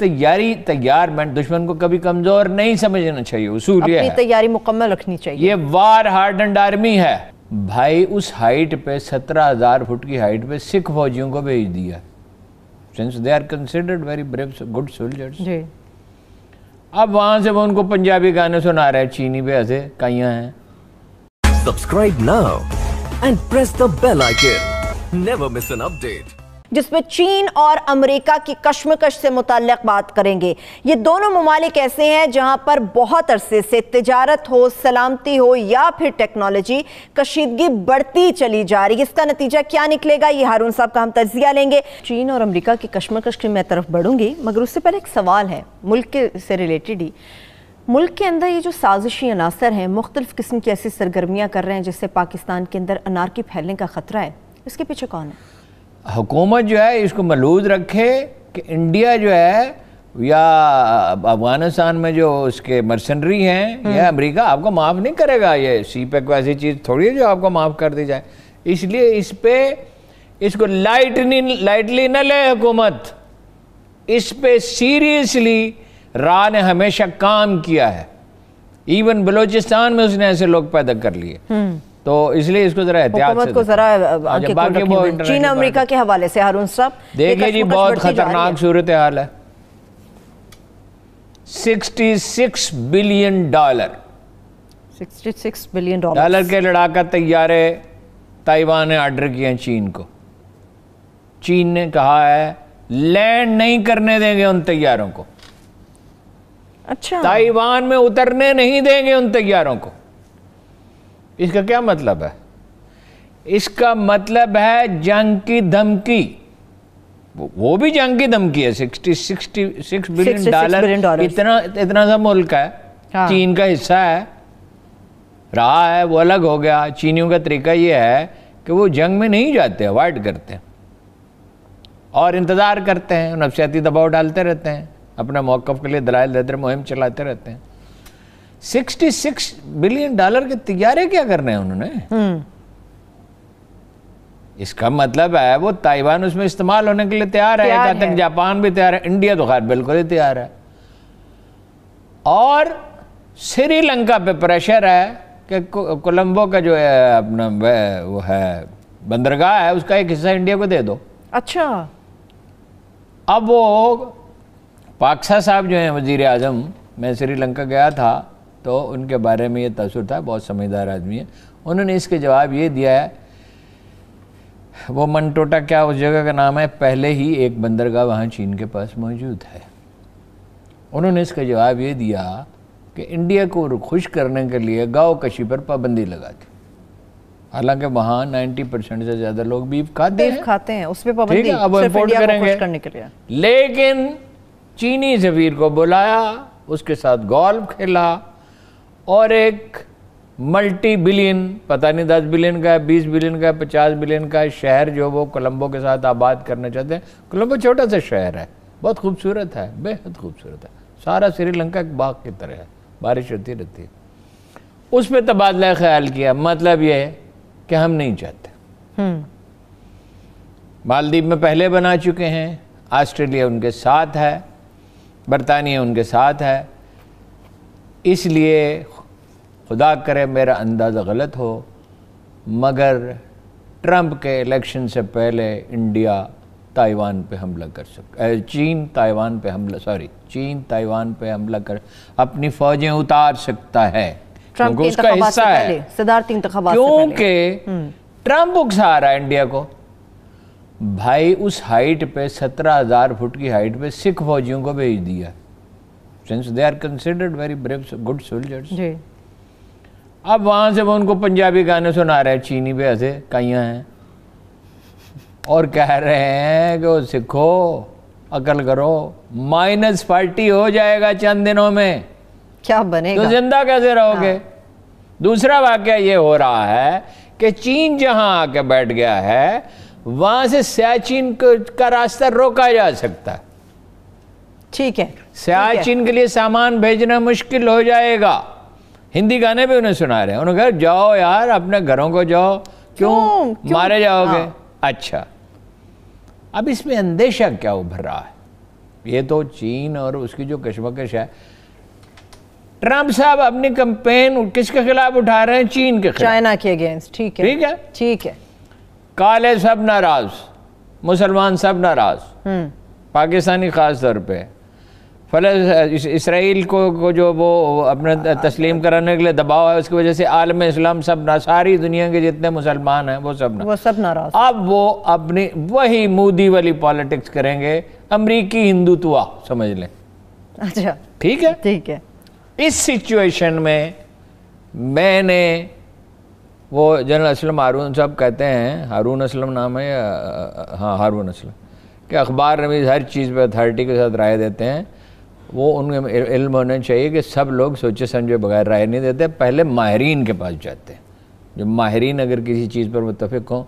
तैयारी तैयार मैं दुश्मन को कभी कमजोर नहीं समझना चाहिए उसूल अपनी तैयारी मुकम्मल रखनी चाहिए ये वार हार्डेंड आर्मी है भाई उस हाइट पे सत्रह हजार फुट की हाइट पे सिख फौजियों को भेज दिया since they are considered very brave good soldiers अब वहां से वो उनको पंजाबी गाने सुना रहे चीनी पे ऐसे कहिया हैं subscribe now and press the bell icon never miss an update जिसमें चीन और अमरीका की कश्मकश से मुतल बात करेंगे ये दोनों ममालिक ऐसे हैं जहाँ पर बहुत अरसे से तजारत हो सलामती हो या फिर टेक्नोलॉजी कशीदगी बढ़ती चली जा रही है इसका नतीजा क्या निकलेगा ये हारून साहब का हम तजिया लेंगे चीन और अमरीका की कश्मकश की मैं तरफ बढ़ूंगी मगर उससे पहले एक सवाल है मुल्क के से रिलेटेड ही मुल्क के अंदर ये जो साजिशी अनासर हैं मुख्तलिफ़ किस्म की ऐसी सरगर्मियाँ कर रहे हैं जिससे पाकिस्तान के अंदर अनारकी फैलने का ख़तरा है इसके पीछे कौन है हुकूमत जो है इसको मलूज रखे कि इंडिया जो है या अफगानिस्तान में जो उसके मर्सनरी हैं या हम्म। अमेरिका आपको माफ़ नहीं करेगा ये सी पैक ऐसी चीज़ थोड़ी है जो आपको माफ़ कर दी जाए इसलिए इस पर इसको लाइट नहीं लाइटली न ले हुकूमत इस पर सीरियसली रा ने हमेशा काम किया है इवन बलूचिस्तान में उसने ऐसे लोग पैदा कर लिए हम्म। तो इसलिए इसको जरा एहतियात को जरा हाँ, चीन अमेरिका के हवाले से हारून साहब देखिए जी बहुत खतरनाक सूरत हाल है 66 billion dollar 66 billion dollar dollar के लड़ाका तैयारे ताइवान ने ऑर्डर किए चीन को चीन ने कहा है लैंड नहीं करने देंगे उन तैयारों को अच्छा ताइवान में उतरने नहीं देंगे उन तैयारों को इसका क्या मतलब है इसका मतलब है जंग की धमकी वो भी जंग की धमकी है sixty sixty six billion dollar इतना इतना सा मुल्क है हाँ। चीन का हिस्सा है रहा है वो अलग हो गया चीनियों का तरीका ये है कि वो जंग में नहीं जाते अवॉइड करते हैं और इंतज़ार करते हैं नफसियाती दबाव डालते रहते हैं अपना मौकफ़ के लिए दलाल ददर मुहिम चलाते रहते हैं 66 बिलियन डॉलर के तैयारे क्या कर रहे हैं उन्होंने हम्म। इसका मतलब है वो ताइवान उसमें इस्तेमाल होने के लिए तैयार है यहां तक जापान भी तैयार है इंडिया तो खैर बिल्कुल ही तैयार है और श्रीलंका पे प्रेशर है कि कोलंबो का जो है अपना वो है बंदरगाह है उसका एक हिस्सा इंडिया को दे दो अच्छा अब वो पाक्सा साहब जो है वजीर आजम मैं श्रीलंका गया था तो उनके बारे में ये तसुर था बहुत समझदार आदमी है उन्होंने इसके जवाब ये दिया है वो मनटोटा क्या उस जगह का नाम है पहले ही एक बंदरगाह वहाँ चीन के पास मौजूद है उन्होंने इसका जवाब ये दिया कि इंडिया को खुश करने के लिए गाँव कशी पर पाबंदी लगा दी हालांकि वहाँ 90 परसेंट से ज़्यादा लोग बीफ खाते हैं खाते हैं उस पर पाबंदी अब इम्पोर्ट करेंगे करने के लिए लेकिन चीनी जवीर को बुलाया उसके साथ गोल्फ खेला और एक मल्टी बिलियन पता नहीं दस बिलियन का है बीस बिलियन का है पचास बिलियन का शहर जो वो कोलंबो के साथ आबाद करना चाहते हैं कोलंबो छोटा सा शहर है बहुत खूबसूरत है बेहद खूबसूरत है सारा श्रीलंका एक बाग की तरह है बारिश होती रहती है उस पर तबादला ख्याल किया मतलब ये है कि हम नहीं चाहते हम्म। मालदीव में पहले बना चुके हैं ऑस्ट्रेलिया उनके साथ है बरतानिया उनके साथ है इसलिए खुदा करे मेरा अंदाज़ा गलत हो मगर ट्रंप के इलेक्शन से पहले इंडिया ताइवान पे हमला कर सकता चीन ताइवान पे हमला सॉरी चीन ताइवान पे हमला कर अपनी फौजें उतार सकता है क्योंकि उसका हिस्सा है क्योंकि हम्म। ट्रंप उकसा रहा है इंडिया को भाई उस हाइट पे सत्रह हजार फुट की हाइट पे सिख फौजियों को भेज दिया है since they are considered very brave good soldiers अब वहां से वो उनको पंजाबी गाने सुना रहे हैं चीनी पे ऐसे कहियाँ हैं और कह रहे हैं कि वो सीखो अकल करो माइनस फार्टी हो जाएगा चंद दिनों में क्या बनेगा तो जिंदा कैसे रहोगे हाँ। दूसरा वाक्य ये हो रहा है कि चीन जहां आके बैठ गया है वहां से सियाचिन का रास्ता रोका जा सकता है ठीक है सियाचिन के लिए सामान भेजना मुश्किल हो जाएगा हिंदी गाने भी उन्हें सुना रहे हैं उन्होंने कहा जाओ यार अपने घरों को जाओ क्यों, क्यों? मारे जाओगे हाँ। अच्छा अब इसमें अंदेशा क्या उभर रहा है ये तो चीन और उसकी जो कशमकश है ट्रंप साहब अपनी कंपेन किसके खिलाफ उठा रहे हैं चीन के खिलाफ चाइना के अगेंस्ट ठीक है ठीक है ठीक है काले सब नाराज मुसलमान सब नाराज हम्म। पाकिस्तानी खास तौर पे फलस इसराइल को, को जो वो अपने तस्लीम कराने के लिए दबाव है उसकी वजह से आलम इस्लाम सब ना सारी दुनिया के जितने मुसलमान हैं वो सब ना वो सब नाराज अब वो अपनी वही मोदी वाली पॉलिटिक्स करेंगे अमरीकी हिंदुत्व समझ लें अच्छा ठीक है ठीक है इस सिचुएशन में मैंने वो जनरल असलम हारून साहब कहते हैं हारून असलम नाम है हाँ हारून असलम कि अखबार नवीज हर चीज़ पे अथॉरिटी के साथ राय देते हैं वो उनके इल्म होना चाहिए कि सब लोग सोचे समझे बगैर राय नहीं देते पहले माहरीन के पास जाते हैं जो माहरीन अगर किसी चीज़ पर मुतफिक हों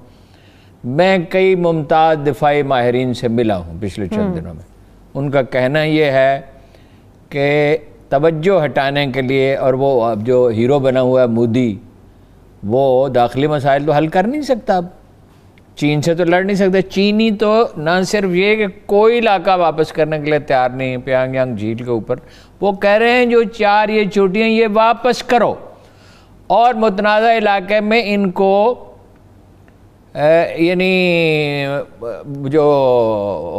मैं कई मुमताज़ दिफाई माहरीन से मिला हूँ पिछले चंद हम्म। दिनों में उनका कहना यह है कि तवज्जो हटाने के लिए और वो अब जो हीरो बना हुआ है मोदी वो दाखिली मसाइल तो हल कर नहीं सकता अब चीन से तो लड़ नहीं सकते चीनी तो ना सिर्फ ये कि कोई इलाका वापस करने के लिए तैयार नहीं है प्यांग झील के ऊपर वो कह रहे हैं जो चार ये चोटियाँ ये वापस करो और मुतनाज़ा इलाके में इनको यानी जो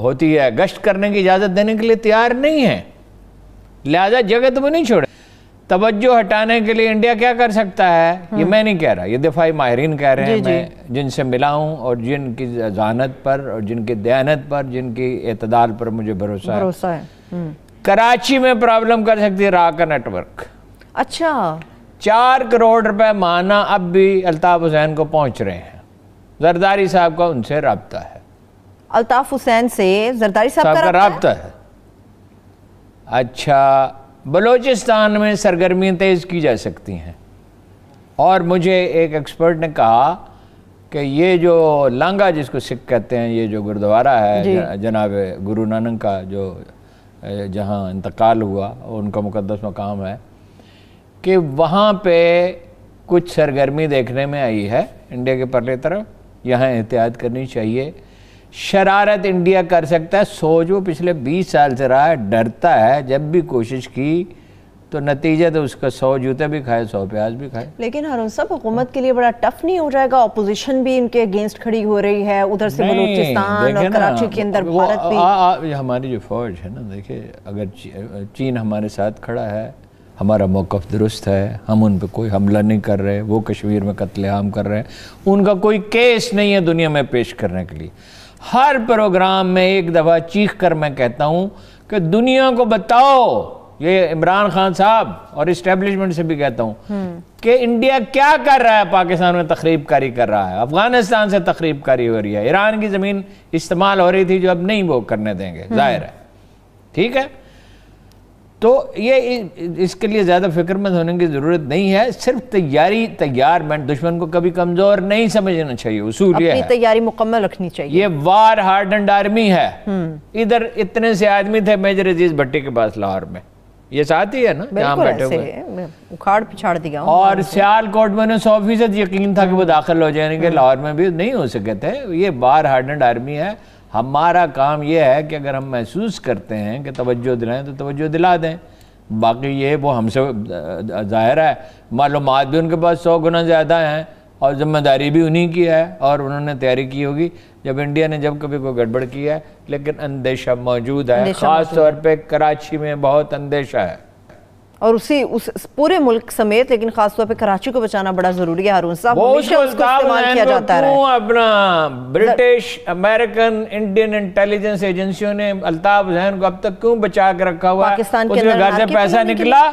होती है गश्त करने की इजाज़त देने के लिए तैयार नहीं है लिहाजा जगह तो वो नहीं छोड़े तवज्जो हटाने के लिए इंडिया क्या कर सकता है ये हम्म। मैं नहीं कह रहा ये दिफाई माहरीन कह रहे हैं मैं जिनसे मिला हूँ और जिनकी जहानत पर और जिनकी दयानत पर जिनकी एतदाल पर मुझे भरोसा है, भरोसा है। हम्म। कराची में प्रॉब्लम कर सकती है रा का नेटवर्क अच्छा चार करोड़ रुपए माना अब भी अल्ताफ हुसैन को पहुंच रहे हैं जरदारी साहब का उनसे रबता है अल्ताफ हुसैन से जरदारी साहब का रबता है अच्छा बलूचिस्तान में सरगर्मियाँ तेज़ की जा सकती हैं और मुझे एक एक्सपर्ट ने कहा कि ये जो लांगा जिसको सिख कहते हैं ये जो गुरुद्वारा है जनाब गुरु नानक का जो जहाँ इंतकाल हुआ उनका मुकदस मकाम है कि वहाँ पे कुछ सरगर्मी देखने में आई है इंडिया के परले तरफ यहाँ एहतियात करनी चाहिए शरारत इंडिया कर सकता है सोच वो पिछले 20 साल से रहा है डरता है जब भी कोशिश की तो नतीजा तो उसका सौ जूते भी खाए सौ प्याज भी खाए लेकिन हरुण सब हुकूमत के लिए बड़ा टफ नहीं हो जाएगा अपोजिशन भी इनके अगेंस्ट खड़ी हो रही है उधर से बलूचिस्तान और कराची के अंदर भारत भी आ, आ, हमारी जो फौज है ना देखिए अगर ची, चीन हमारे साथ खड़ा है हमारा मौकफ दुरुस्त है हम उन पर कोई हमला नहीं कर रहे वो कश्मीर में कत्लेआम कर रहे हैं उनका कोई केस नहीं है दुनिया में पेश करने के लिए हर प्रोग्राम में एक दफ़ा चीख कर मैं कहता हूँ कि दुनिया को बताओ ये इमरान खान साहब और इस्टेब्लिशमेंट से भी कहता हूँ हम्म। कि इंडिया क्या कर रहा है पाकिस्तान में तकरीब कारी कर रहा है अफगानिस्तान से तकरीब कारी हो रही है ईरान की ज़मीन इस्तेमाल हो रही थी जो अब नहीं वो करने देंगे हम्म। जाहिर है ठीक है तो ये इसके लिए ज़्यादा फिक्रमंद होने की ज़रूरत नहीं है सिर्फ तैयारी तैयार मैं दुश्मन को कभी कमज़ोर नहीं समझना चाहिए उसूल ये तैयारी मुकम्मल रखनी चाहिए ये वार एंड आर्मी है हम्म। इधर इतने से आदमी थे मेजर अजीज भट्टी के पास लाहौर में ये साथ ही है ना यहाँ बैठे हुए उखाड़ पिछाड़ दिया और सियालकोट में उन्हें सौ फीसद यकीन था कि वो दाखिल हो जाएंगे हम्म। लाहौर में भी नहीं हो सके थे ये बार हार्ड एंड आर्मी है हमारा काम यह है कि अगर हम महसूस करते हैं कि तवज्जो दिलाएं तो तवज्जो दिला दें बाकी ये वो हमसे ज़ाहिर है मालूम भी उनके पास सौ गुना ज़्यादा हैं और ज़िम्मेदारी भी उन्हीं की है और उन्होंने तैयारी की होगी जब इंडिया ने जब कभी कोई गड़बड़ की है लेकिन अंदेशा मौजूद है ख़ास तौर पर कराची में बहुत अंदेशा है और उसी उस पूरे मुल्क समेत लेकिन खासतौर पे कराची को बचाना बड़ा जरूरी है हारून साहब इस्तेमाल किया तो जाता है अपना ब्रिटिश अमेरिकन इंडियन इंटेलिजेंस एजेंसियों ने अल्ताफ जहन को अब तक क्यों बचा के रखा हुआ पाकिस्तान के घर से पैसा निकला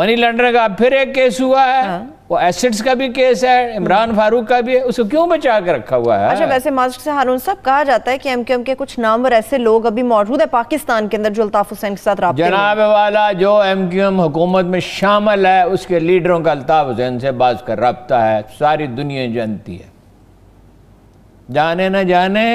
मनी लॉन्ड्रिंग का फिर एक केस हुआ है हाँ। वो एसिड्स का भी केस है इमरान फारूक का भी है उसको क्यों बचा कर रखा हुआ है अच्छा वैसे मास्टर से हारून साहब कहा जाता है कि एमकेएम के कुछ नाम और ऐसे लोग अभी मौजूद है पाकिस्तान के अंदर जो अल्ताफ़ हुसैन के साथ जनाब वाला जो एम क्यू एम हुकूमत में शामिल है उसके लीडरों का अल्ताफ़ हुसैन से बाज का रबता है सारी दुनिया जानती है जाने ना जाने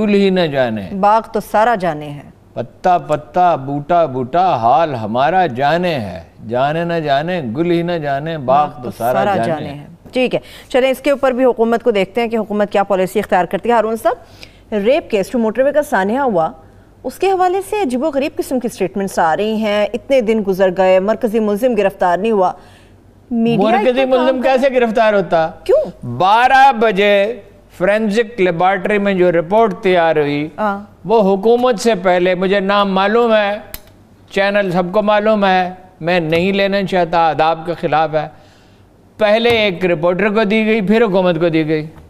गुल ही ना जाने बाग तो सारा जाने हैं पत्ता पत्ता बूटा बूटा हाल हमारा जाने है जाने न जाने गुल ही न जाने हाँ, बाग तो, तो सारा, सारा जाने, जाने है ठीक है चलें इसके ऊपर भी हुकूमत को देखते हैं कि हुकूमत क्या पॉलिसी इख्तियार करती है हारून साहब रेप केस जो मोटरवे का सानिया हुआ उसके हवाले से अजीबो गरीब किस्म की स्टेटमेंट्स आ रही हैं इतने दिन गुजर गए मरकजी मुलिम गिरफ्तार नहीं हुआ मरकजी मुलिम कैसे गिरफ्तार होता क्यों बारह बजे फ्रेंसिक लेबॉर्ट्री में जो रिपोर्ट तैयार हुई हाँ। वो हुकूमत से पहले मुझे नाम मालूम है चैनल सबको मालूम है मैं नहीं लेना चाहता आदाब के ख़िलाफ़ है पहले एक रिपोर्टर को दी गई फिर हुकूमत को दी गई